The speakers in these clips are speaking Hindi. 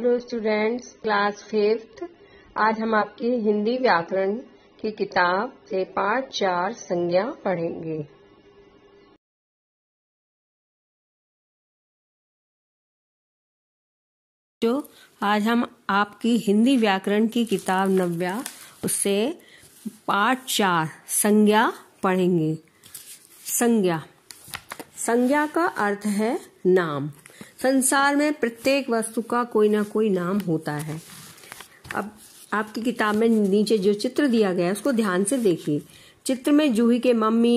हेलो स्टूडेंट्स क्लास फिफ्थ आज हम आपकी हिंदी व्याकरण की किताब से पाठ चार संज्ञा पढ़ेंगे जो तो आज हम आपकी हिंदी व्याकरण की किताब नव्या उससे पाठ चार संज्ञा पढ़ेंगे संज्ञा संज्ञा का अर्थ है नाम संसार में प्रत्येक वस्तु का कोई ना कोई नाम होता है अब आपकी किताब में नीचे जो चित्र दिया गया है उसको ध्यान से देखिए चित्र में जूही के मम्मी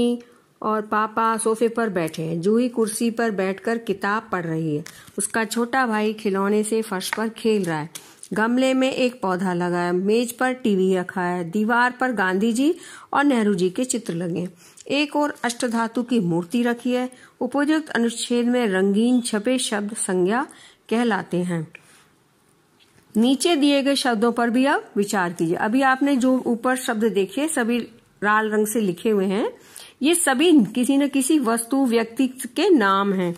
और पापा सोफे पर बैठे हैं जूही कुर्सी पर बैठकर किताब पढ़ रही है उसका छोटा भाई खिलौने से फर्श पर खेल रहा है गमले में एक पौधा लगाया मेज पर टीवी रखा है दीवार पर गांधी जी और नेहरू जी के चित्र लगे एक और अष्टधातु की मूर्ति रखी है उपयुक्त अनुच्छेद में रंगीन छपे शब्द संज्ञा कहलाते हैं नीचे दिए गए शब्दों पर भी अब विचार कीजिए अभी आपने जो ऊपर शब्द देखे सभी लाल रंग से लिखे हुए हैं ये सभी किसी न किसी वस्तु व्यक्ति के नाम हैं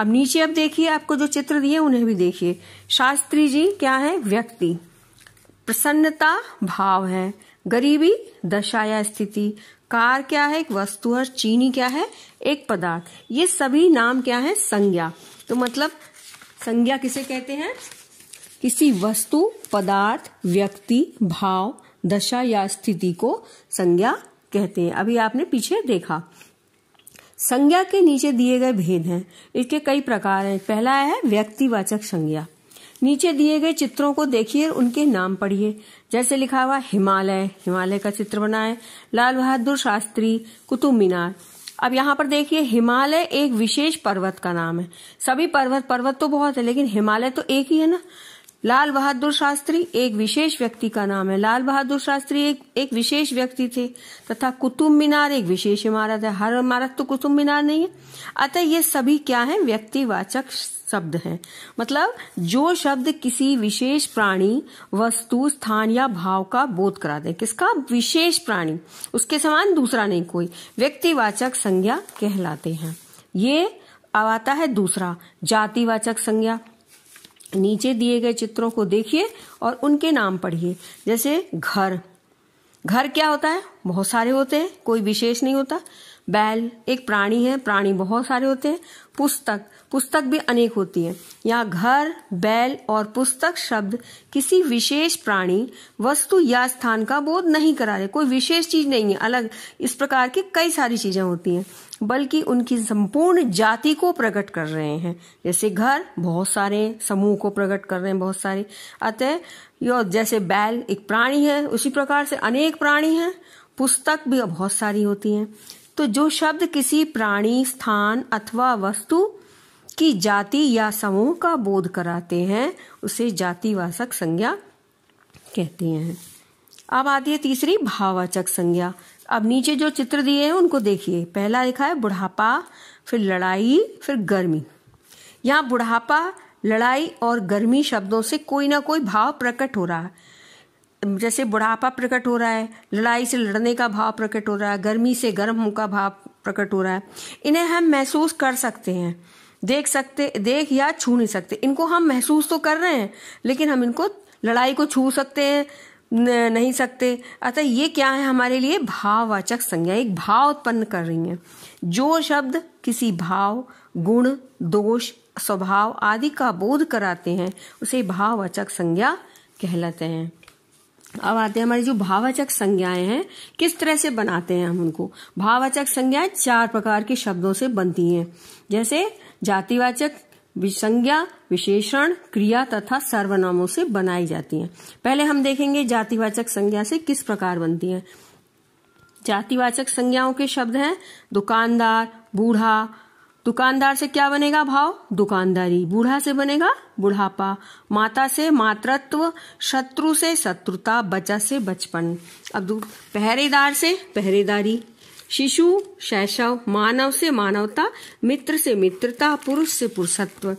अब नीचे अब देखिए आपको जो चित्र दिए उन्हें भी देखिए शास्त्री जी क्या है व्यक्ति प्रसन्नता भाव है गरीबी दशा या स्थिति कार क्या है एक वस्तु और चीनी क्या है एक पदार्थ ये सभी नाम क्या है संज्ञा तो मतलब संज्ञा किसे कहते हैं किसी वस्तु पदार्थ व्यक्ति भाव दशा या स्थिति को संज्ञा कहते हैं अभी आपने पीछे देखा संज्ञा के नीचे दिए गए भेद हैं इसके कई प्रकार हैं पहला है व्यक्तिवाचक संज्ञा नीचे दिए गए चित्रों को देखिए उनके नाम पढ़िए जैसे लिखा हुआ हिमालय हिमालय का चित्र बनाए लाल बहादुर शास्त्री कुतुब मीनार अब यहाँ पर देखिए हिमालय एक विशेष पर्वत का नाम है सभी पर्वत पर्वत तो बहुत है लेकिन हिमालय तो एक ही है ना लाल बहादुर शास्त्री एक विशेष व्यक्ति का नाम है लाल बहादुर शास्त्री एक एक विशेष व्यक्ति थे तथा कुतुब मीनार एक विशेष इमारत है हर इमारत तो कुतुब मीनार नहीं है अतः ये सभी क्या है व्यक्तिवाचक शब्द है मतलब जो शब्द किसी विशेष प्राणी वस्तु स्थान या भाव का बोध करा दे किसका विशेष प्राणी उसके समान दूसरा नहीं कोई व्यक्तिवाचक संज्ञा कहलाते हैं ये आता है दूसरा जातिवाचक संज्ञा नीचे दिए गए चित्रों को देखिए और उनके नाम पढ़िए जैसे घर घर क्या होता है बहुत सारे होते हैं कोई विशेष नहीं होता बैल एक प्राणी है प्राणी बहुत सारे होते हैं पुस्तक पुस्तक भी अनेक होती है यहाँ घर बैल और पुस्तक शब्द किसी विशेष प्राणी वस्तु या स्थान का बोध नहीं करा रहे कोई विशेष चीज नहीं है अलग इस प्रकार की कई सारी चीजें होती हैं बल्कि उनकी संपूर्ण जाति को प्रकट कर रहे हैं जैसे घर बहुत सारे समूह को प्रकट कर रहे हैं बहुत सारे अतः यो जैसे बैल एक प्राणी है उसी प्रकार से अनेक प्राणी है पुस्तक भी बहुत सारी होती हैं तो जो शब्द किसी प्राणी स्थान अथवा वस्तु की जाति या समूह का बोध कराते हैं उसे जातिवाचक संज्ञा कहते हैं अब आती है तीसरी भाववाचक संज्ञा अब नीचे जो चित्र दिए हैं उनको देखिए पहला लिखा है बुढ़ापा फिर लड़ाई फिर गर्मी यहाँ बुढ़ापा लड़ाई और गर्मी शब्दों से कोई ना कोई भाव प्रकट हो रहा है जैसे बुढ़ापा प्रकट हो रहा है लड़ाई से लड़ने का भाव प्रकट हो रहा है गर्मी से गर्म का भाव प्रकट हो रहा है इन्हें हम महसूस कर सकते हैं देख सकते देख या छू नहीं सकते इनको हम महसूस तो कर रहे हैं लेकिन हम इनको लड़ाई को छू सकते हैं नहीं सकते अतः ये क्या है हमारे लिए भाववाचक संज्ञा एक भाव उत्पन्न कर रही है जो शब्द किसी भाव गुण दोष स्वभाव आदि का बोध कराते हैं उसे भाववाचक संज्ञा कहलाते हैं अब आते हैं हमारी जो भावाचक संज्ञाएं हैं किस तरह से बनाते हैं हम उनको भावाचक संज्ञाएं चार प्रकार के शब्दों से बनती हैं जैसे जातिवाचक संज्ञा विशेषण क्रिया तथा सर्वनामों से बनाई जाती हैं पहले हम देखेंगे जातिवाचक संज्ञा से किस प्रकार बनती हैं जातिवाचक संज्ञाओं के शब्द हैं दुकानदार बूढ़ा दुकानदार से क्या बनेगा भाव दुकानदारी बूढ़ा से बनेगा बुढ़ापा माता से मातृत्व शत्रु से शत्रुता बचा से बचपन अब पहरेदार से पहरेदारी शिशु शैशव मानव से मानवता मित्र से मित्रता पुरुष से पुरुषत्व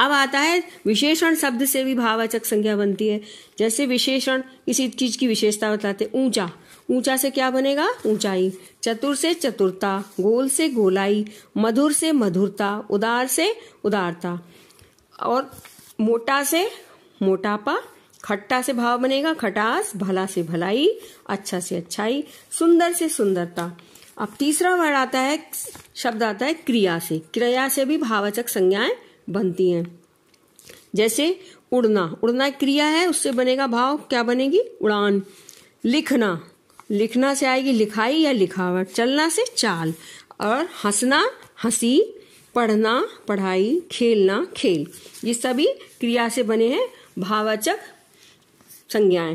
अब आता है विशेषण शब्द से भी भावाचक संज्ञा बनती है जैसे विशेषण किसी चीज की विशेषता बताते ऊंचा ऊंचा से क्या बनेगा ऊंचाई चतुर से चतुरता गोल से गोलाई मधुर से मधुरता उदार से उदारता और मोटा से मोटापा खट्टा से भाव बनेगा खटास भला से भलाई अच्छा से अच्छाई सुंदर से सुंदरता अब तीसरा वर्ड आता है शब्द आता है क्रिया से क्रिया से भी भावचक संज्ञाएं बनती हैं जैसे उड़ना उड़ना क्रिया है उससे बनेगा भाव क्या बनेगी उड़ान लिखना लिखना से आएगी लिखाई या लिखावट चलना से चाल और हंसना हंसी पढ़ना पढ़ाई खेलना खेल ये सभी क्रिया से बने हैं भावाचक संज्ञाएं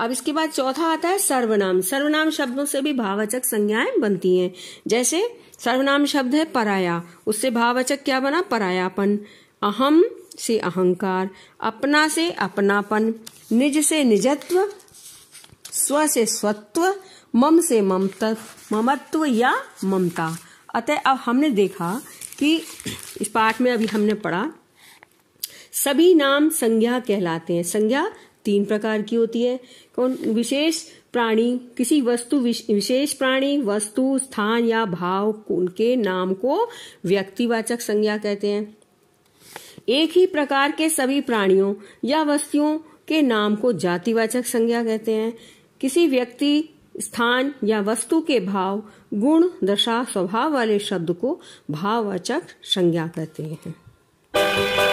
अब इसके बाद चौथा आता है सर्वनाम सर्वनाम शब्दों से भी भावाचक संज्ञाएं बनती हैं जैसे सर्वनाम शब्द है पराया उससे भावाचक क्या बना परायापन अहम से अहंकार अपना से अपनापन निज से निजत्व स्व से स्वत्व मम से ममत ममत्व या ममता अतः अब हमने देखा कि इस पाठ में अभी हमने पढ़ा सभी नाम संज्ञा कहलाते हैं संज्ञा तीन प्रकार की होती है कौन विशेष प्राणी किसी वस्तु विशेष प्राणी वस्तु स्थान या भाव उनके नाम को व्यक्तिवाचक संज्ञा कहते हैं एक ही प्रकार के सभी प्राणियों या वस्तुओं के नाम को जातिवाचक संज्ञा कहते हैं किसी व्यक्ति स्थान या वस्तु के भाव गुण दशा स्वभाव वाले शब्द को भाववाचक संज्ञा कहते हैं